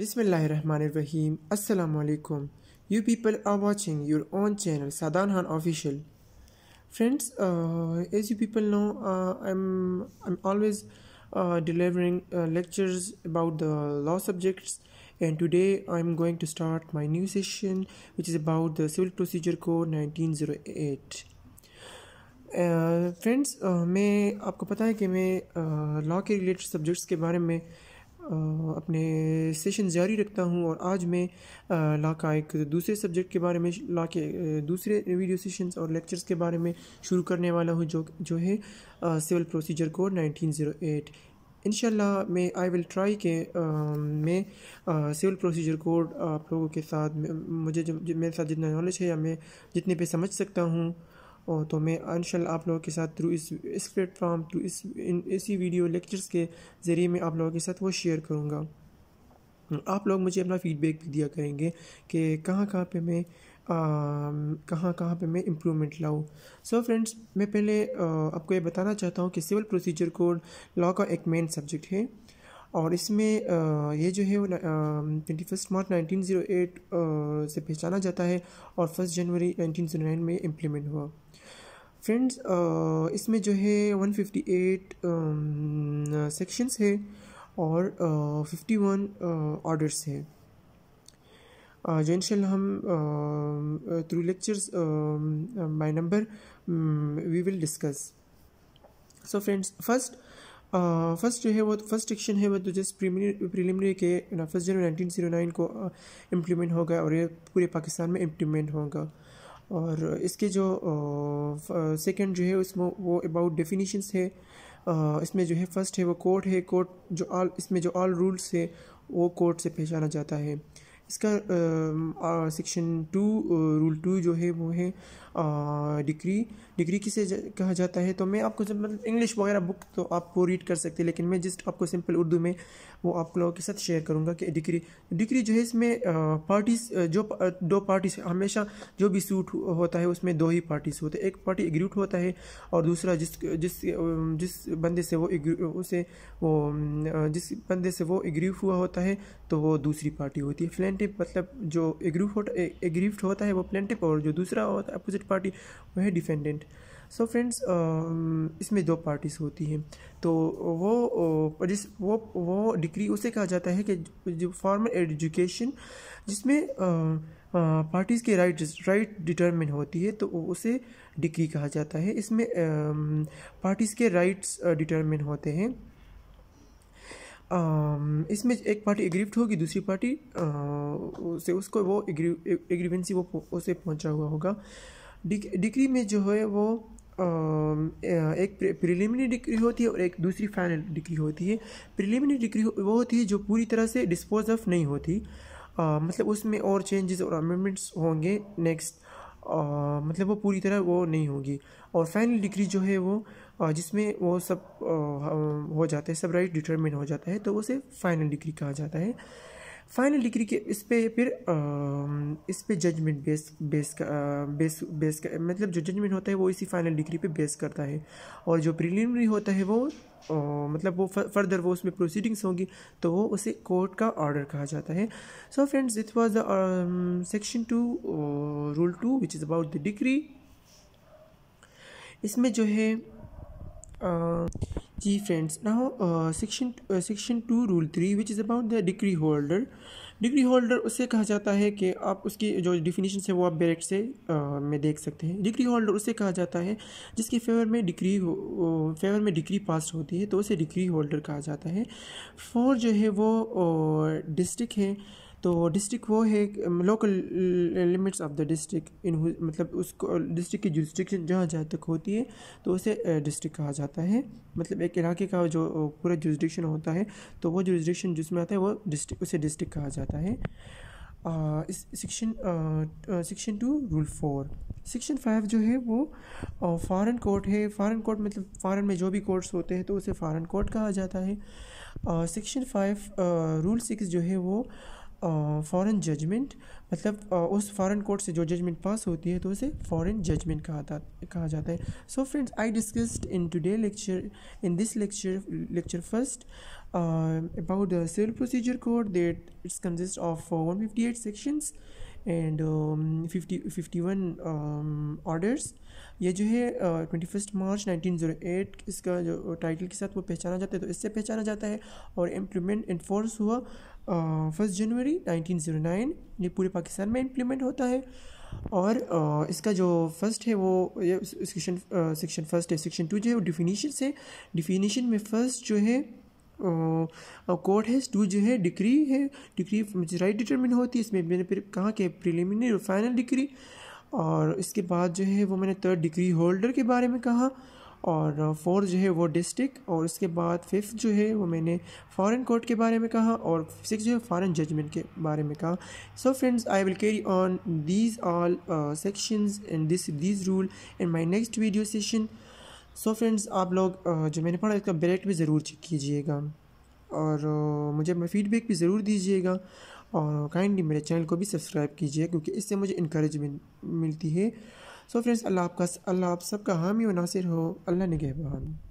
बिसमीम अल्लाम you people are watching your own channel Sadan Khan official friends as you people know I am I am always delivering lectures about the law subjects and today I am going to start my new session which is about the civil procedure code nineteen zero eight friends मैं आपको पता है कि मैं law uh, के related subjects के बारे में अपने सेशन जारी रखता हूँ और आज मैं ला का एक दूसरे सब्जेक्ट के बारे में ला के दूसरे वीडियो सेशंस और लेक्चर्स के बारे में शुरू करने वाला हूँ जो जो है सिविल प्रोसीजर कोड 1908 इंशाल्लाह मैं आई विल ट्राई के आ, मैं सिविल प्रोसीजर कोड आप लोगों के साथ मुझे जो मेरे साथ जितना नॉलेज है या मैं जितने पे समझ सकता हूँ और तो मैं अनशल आप लोगों के साथ थ्रू इस इस प्लेटफॉर्म थ्रू इस इन इसी वीडियो लेक्चर्स के ज़रिए मैं आप लोगों के साथ वो शेयर करूँगा आप लोग मुझे अपना फीडबैक भी दिया करेंगे कि कहाँ कहाँ पे मैं कहाँ कहाँ पे मैं इम्प्रूवमेंट लाऊँ सो so फ्रेंड्स मैं पहले आ, आपको ये बताना चाहता हूँ कि सिविल प्रोसीजर कोड लॉ का एक मेन सब्जेक्ट है और इसमें ये जो है twenty first March nineteen zero eight से पहचाना जाता है और फर्स्ट जनवरी नाइनटीन ज़ीरो नाइन में इम्प्लीमेंट हुआ फ्रेंड्स इसमें जो है वन फिफ्टी एट सेक्शंस है और फिफ्टी वन ऑर्डर्स है जो इनशाला हम through lectures by number we will discuss so friends first first जो है वो फर्स्ट एक्शन है वो तो जस्ट प्रीलिमिनरी के फर्स्ट जनवरी नाइनटीन जीरो नाइन को इम्प्लीमेंट होगा और ये पूरे पाकिस्तान में इम्प्लीमेंट होगा और इसके जो सेकंड जो है उसमें वो अबाउट डेफिनीशन है इसमें जो है फर्स्ट है वो कोर्ट है कोर्ट जो ऑल इसमें जो ऑल रूल्स है वो कोर्ट से पहचाना जाता है इसका सेक्शन टू रूल टू जो है वो है डिग्री डिग्री किसे जा, कहा जाता है तो मैं आपको मतलब इंग्लिश वगैरह बुक तो आपको रीड कर सकते हैं लेकिन मैं जस्ट आपको सिंपल उर्दू में वो आप लोगों के साथ शेयर करूँगा कि डिग्री डिग्री जो है इसमें पार्टीज जो दो पार्टीज हमेशा जो भी सूट होता है उसमें दो ही पार्टीज होते हैं एक पार्टी एग्रीट होता है और दूसरा जिस जिस जिस बंदे से वो उसे वो जिस बंदे से वो एग्री हुआ होता है तो वो दूसरी पार्टी होती है फ्लैन प्लेंटिव मतलब जो एग्रीव होता एग्रीव्ड होता है वो प्लेंटिव और जो दूसरा होता है अपोजिट पार्टी वो है डिफेंडेंट सो फ्रेंड्स इसमें दो पार्टीज होती हैं तो वो uh, जिस वो वो डिग्री उसे कहा जाता है कि जो फॉर्मल एजुकेशन जिसमें पार्टीज़ uh, uh, के राइट राइट डिटरमिन होती है तो उसे डिग्री कहा जाता है इसमें पार्टीज़ um, के राइट्स डिटरमिन होते हैं इसमें एक पार्टी एग्रीव्ड होगी दूसरी पार्टी से उसको वो एग्रीवेंसी वो उसे पहुंचा हुआ होगा डिग्री में जो है वो एक प्रिलिमिनरी डिग्री होती है और एक दूसरी फाइनल डिग्री होती है प्रिलिमिनरी डिग्री वो होती है जो पूरी तरह से डिस्पोज ऑफ नहीं होती मतलब उसमें और चेंजेस और अमेंडमेंट्स होंगे नेक्स्ट मतलब वो पूरी तरह वो नहीं होगी और फाइनल डिग्री जो है वो जिसमें वो सब हो जाता है सब राइट डिटरमिन हो जाता है तो उसे फाइनल डिग्री कहा जाता है फाइनल डिग्री के इस पर फिर इस पर जजमेंट बेस बेस का बेस बेस का मतलब जो जजमेंट होता है वो इसी फाइनल डिग्री पे बेस करता है और जो प्रिलिमिनरी होता है वो मतलब वो फर्दर वो उसमें प्रोसीडिंग्स होंगी तो वो उसे कोर्ट का ऑर्डर कहा जाता है so friends it was section two rule two which is about the degree इसमें जो है जी friends now section section two rule three which is about the degree holder degree holder उसे कहा जाता है कि आप उसकी जो डिफिनीशन है वो आप डायरेक्ट से uh, में देख सकते हैं डिग्री होल्डर उसे कहा जाता है जिसके फेवर में डिग्री फेवर में डिग्री पास होती है तो उसे डिग्री होल्डर कहा जाता है फोर जो है वो डिस्ट्रिक्ट है तो डिस्ट्रिक्ट वो है local limits of the district in मतलब उसको डिस्ट्रिक्ट की जुरिस्ट्रिक्शन जहाँ जहाँ तक होती है तो उसे डिस्ट्रिक्ट uh, कहा जाता है मतलब एक इलाके का जो पूरा जुरिस्ट्रिक्शन होता है तो वो जुरिस्ट्रिक्शन जिसमें आता है वो डिस्ट्रिक्ट उसे डिस्ट्रिक्ट कहा जाता है section section two rule four section five जो है वो फॉरेन कोर्ट है फॉरेन कोर्ट मतलब फॉरेन में जो भी कोर्ट्स होते हैं तो उसे फॉरेन कोर्ट कहा जाता है सेक्शन फाइव रूल सिक्स जो है वो फ़ॉरेन जजमेंट मतलब उस फॉरेन कोर्ट से जो जजमेंट पास होती है तो उसे फॉरेन जजमेंट कहा था कहा जाता है so friends I discussed in today lecture in this lecture lecture first about the civil procedure code that it's consist of 158 sections and fifty fifty one orders ये जो है twenty first March nineteen zero eight इसका जो title के साथ वो पहचाना जाता है तो इससे पहचाना जाता है और इम्प्लीमेंट इन्फोर्स हुआ फर्स्ट जनवरी नाइनटीन ज़ीरो नाइन ये पूरे पाकिस्तान में इम्प्लीमेंट होता है और uh, इसका जो फर्स्ट है वो सेक्शन सेक्शन फर्स्ट है सेक्शन टू जो है वो डिफिनीशन से डिफिनीशन में फर्स्ट जो है कोर्ट है टू जो है डिग्री है डिग्री राइट डिटरमिन होती है इसमें मैंने फिर कहा कि प्रिलिमिनरी और फाइनल डिग्री और इसके बाद जो है वो मैंने थर्ड डिग्री होल्डर के बारे में कहा और फोर्थ जो है वो डिस्ट्रिक्ट और इसके बाद फिफ्थ जो है वो मैंने फॉरेन कोर्ट के बारे में कहा और सिक्स जो है फॉरेन जजमेंट के बारे में कहा so friends I will carry on these all sections and this these rule in my next video session so so friends आप लोग जो मैंने पढ़ा इसका ब्रेट भी ज़रूर चेक कीजिएगा और मुझे अपना फीडबैक भी ज़रूर दीजिएगा और काइंडली मेरे चैनल को भी सब्सक्राइब कीजिए क्योंकि इससे मुझे इनक्रेजमेंट मिलती है सो फ्रेंड्स अल्लाह आपका अल्लाह आप सबका हामी व नासिर हो अल्लाह ने निगहबान